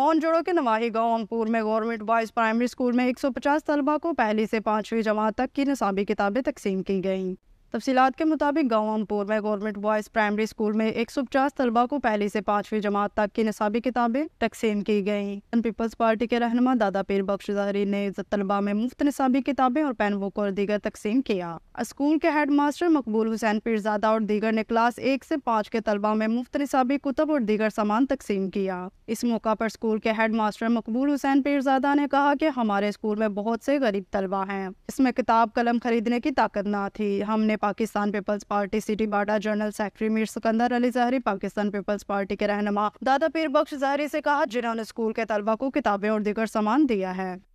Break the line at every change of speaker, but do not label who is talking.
हौन जोड़ो के नवाही गांव अंगपुर में गवर्नमेंट बॉयज़ प्राइमरी स्कूल में 150 तलबा को पहली से पाँचवीं जमात तक की नसाबी किताबें तकसीम की गईं तफसीत के मुताबिक गवामपुर में गवर्नमेंट बॉयज़ प्राइमरी स्कूल में एक सौ पचास तलबा को पहली से पाँचवीं जमात तक की निसाबी किताबें तकसीम की गईं पीपल्स पार्टी के रहनमा दादा पीर बख्शारी ने तलबा में मुफ्त निसाबी किताबें और पेन बुक और दीगर तकसीम किया स्कूल के हेड मास्टर मकबूल हुसैन पीरजादा और दीगर ने क्लास एक से पाँच के तलबा में मुफ्त निसाबी कुतब और दीगर सामान तकसीम किया इस मौका पर स्कूल के हेड मास्टर मकबूल हुसैन पीरजादा ने कहा कि हमारे स्कूल में बहुत से गरीब तलबा हैं इसमें किताब कलम खरीदने की ताकत ना थी हमने पाकिस्तान पीपल्स पार्टी सिटी बाडा general secretary Mir Sikandar Ali Zehri Pakistan Peoples party के रहनमा दादा पीर बख्श जहरी से कहा जिन्होंने स्कूल के तलबा को किताबें और दिगर सामान दिया है